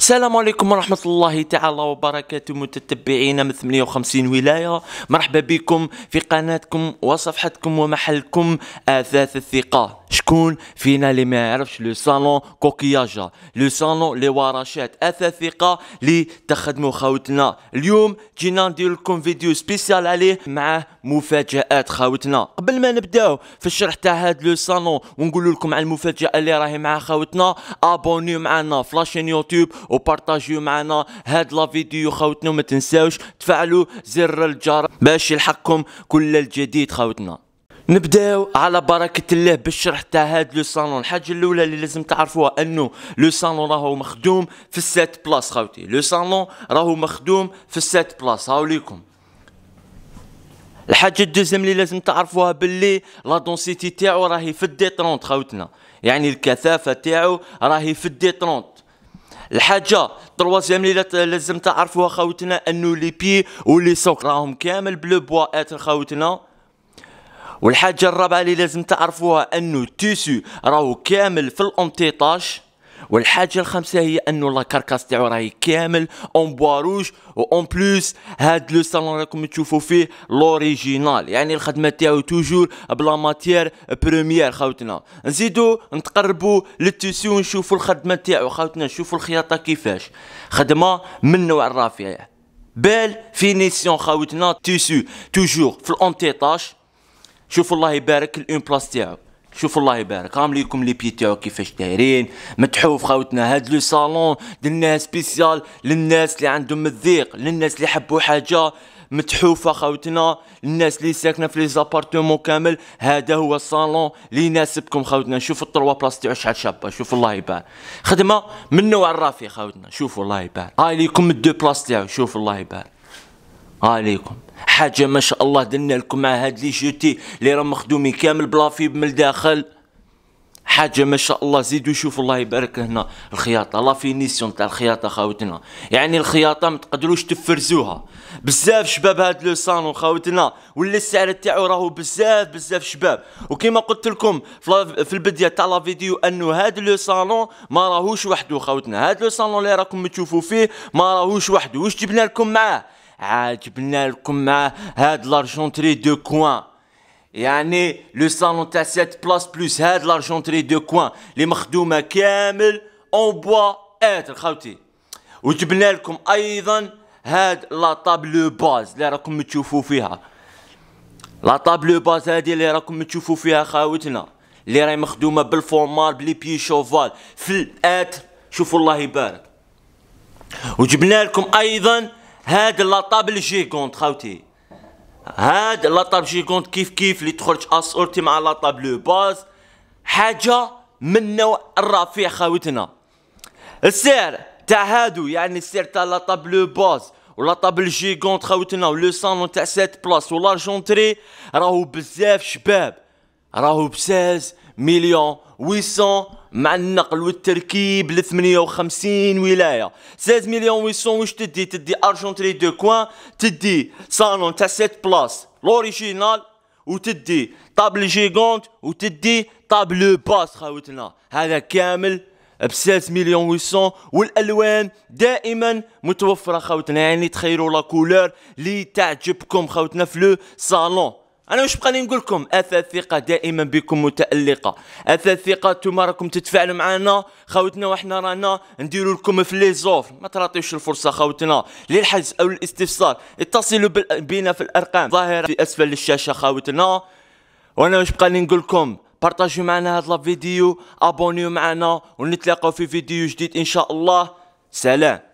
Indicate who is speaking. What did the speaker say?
Speaker 1: السلام عليكم ورحمة الله تعالى وبركاته متتبعينا من 58 ولاية مرحبا بكم في قناتكم وصفحتكم ومحلكم آثاث الثقة شكون فينا اللي ما يعرفش لو صالون كوكياجا لو صالون لي ورشات اثاث ثقه اللي تخدموا خاوتنا اليوم جينا ندير لكم فيديو سبيسيال عليه مع مفاجات خاوتنا قبل ما نبداو في الشرح تاع هاد لو صالون ونقول لكم على المفاجاه اللي راهي مع خاوتنا ابونيو معنا في لاشين يوتيوب وبارطاجيو معنا هاد لا فيديو خاوتنا ما تنساوش تفعلوا زر الجرس باش يلحقكم كل الجديد خاوتنا نبداو على بركة الله بالشرح تاع هاد لو صالون الحاجة الأولى اللي لازم تعرفوها أنه لو صالون راهو مخدوم في السات بلاص خاوتي لو صالون راهو مخدوم في السات بلاص هاو ليكم الحاجة الدوزيام اللي لازم تعرفوها باللي لا دونسيتي تاعو راهي في الدي ترونت خاوتنا يعني الكثافة تاعو راهي في الدي ترونت الحاجه تروازيام اللي لازم تعرفوها خاوتنا انه لي بي ولي سوك راهم كامل بلو بوا اتر خاوتنا والحاجه الرابعه اللي لازم تعرفوها انه التيسو راهو كامل في الامتيطاش والحاجه الخامسه هي انه لا كاركاس تاعو راهي كامل اون بوا روج اون بلوس هاد لو صالون راكم تشوفوا فيه لوريجينال يعني الخدمه تاعو توجور بلا ماتير بريمير خاوتنا نزيدو نتقربوا للتيسي ونشوفوا الخدمه تاعو خاوتنا نشوفوا الخياطه كيفاش خدمه من نوع الرفيع بال فينيسيون خاوتنا تيسو توجور في الانتيطاج شوف الله يبارك الأون بلاس تاعو شوف الله يبارك راهم ليكم لي بي تاعو كيفاش دايرين متحوف خاوتنا هاد لو صالون للناس سبيسيال للناس اللي عندهم الذيق للناس اللي يحبوا حاجه متحوفه خاوتنا الناس اللي ساكنه في لي زابارتومون كامل هذا هو الصالون اللي يناسبكم خاوتنا شوفوا الطروا بلاص تاعو شحال شابه شوفوا الله يبارك خدمه من نوع الرافي خاوتنا شوفوا الله يبارك هاي ليكم الدو بلاص تاعو شوفوا الله يبارك عليكم حاجة ما شاء الله درنا لكم مع هاد لي جوتي لي راهم مخدومين كامل بلا فيب من الداخل حاجة ما شاء الله زيدوا شوفوا الله يبارك هنا الخياطة لا فينيسيون تاع الخياطة خاوتنا يعني الخياطة ما تقدروش تفرزوها بزاف شباب هاد لو صالون خاوتنا ولا السعر تاعو راهو بزاف بزاف شباب وكما قلت لكم في البداية تاع لا فيديو انه هاد لو صالون ما راهوش وحده خاوتنا هاد لو صالون اللي راكم تشوفوا فيه ما راهوش وحده واش جبنا لكم معاه عاجبنا لكم مع هاد لارجونتري دو كوان يعني لو صالون تاع سيت بلاس بلس هاد لارجونتري دو كوان اللي مخدومه كامل اون بوا اتر خاوتي وجبنا لكم ايضا هاد لا طابلو باز اللي راكم تشوفوا فيها لا طابلو باز هادي اللي راكم تشوفوا فيها خاوتنا اللي راهي مخدومه بالفورمال بلي بي شوفال في الاتر شوفوا الله يبارك وجبنا لكم ايضا هاد لاطابل جيكونت خاوتي هاد لاطابل جيكونت كيف كيف اللي تخرج اسورتي مع لو باز حاجه من نوع الرفيع خاوتنا السعر تاع هادو يعني السعر تاع لو باز ولا طابل جيكونت خاوتنا ولو سانو تاع سات بلاص ولا جونتري راهو بزاف شباب راهو ب 16 مليون 800 مع النقل والتركيب ل 58 ولايه 16 مليون 800 واش تدي تدي ارجونتري دو كوان تدي صالون تاع 7 بلاص لوريجينال وتدي طابل جيغونت وتدي طابل باس خاوتنا هذا كامل ب 16 مليون 800 والالوان دائما متوفره خاوتنا يعني تخيروا لا كولور اللي تعجبكم خاوتنا في لو صالون انا واش بقاني نقول لكم اثاث ثقه دائما بكم متالقه اثاث ثقه انتم راكم تتفاعلوا معنا خاوتنا وحنا رانا نديروا لكم في لي زوف ما تراطيوش الفرصه خاوتنا للحجز او الاستفسار اتصلوا بنا في الارقام ظاهره في اسفل الشاشه خاوتنا وانا واش بقاني نقول لكم بارطاجيو معنا هاد الفيديو ابونيو معنا ونتلاقاو في فيديو جديد ان شاء الله سلام